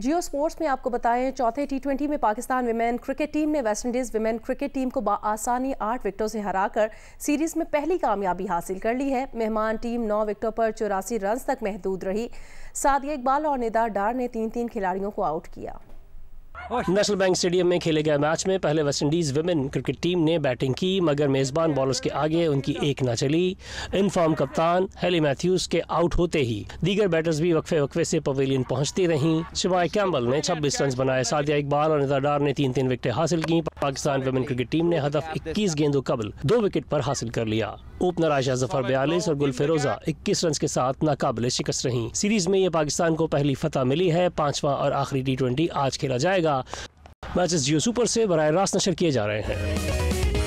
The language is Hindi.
जियो स्पोर्ट्स में आपको बताएं चौथे टी ट्वेंटी में पाकिस्तान विमेन क्रिकेट टीम ने West Indies women cricket team को आसानी आठ विकटों से हराकर सीरीज़ में पहली कामयाबी हासिल कर ली है मेहमान टीम नौ विकटों पर चौरासी रन तक महदूद रही सादिया इकबाल और निदार डार ने तीन तीन खिलाड़ियों को आउट किया नेशनल बैंक स्टेडियम में खेले गए मैच में पहले वेस्टइंडीज वेमेन क्रिकेट टीम ने बैटिंग की मगर मेजबान बॉलर्स के आगे उनकी एक ना चली इनफॉर्म कप्तान हेली मैथ्यूज के आउट होते ही दीगर बैटर्स भी वक्फे वक्फे से पवेलियन पहुंचती रही शिवाय कैम्बल ने 26 रन बनाए सादिया इकबाल और निदाडार ने तीन तीन विकेटें हासिल की पाकिस्तान वेमेन क्रिकेट टीम ने हदफ इक्कीस गेंदों कबल दो विकेट पर हासिल कर लिया ओपनर आयशा जफर बयालीस और गुल फिरोजा इक्कीस रन के साथ नाकाबिल शिकस्त रही सीरीज में ये पाकिस्तान को पहली फतह मिली है पांचवा और आखिरी टी आज खेला जाएगा मिलेगा मैचेस जियो सुपर से बर रास्त नशर किए जा रहे हैं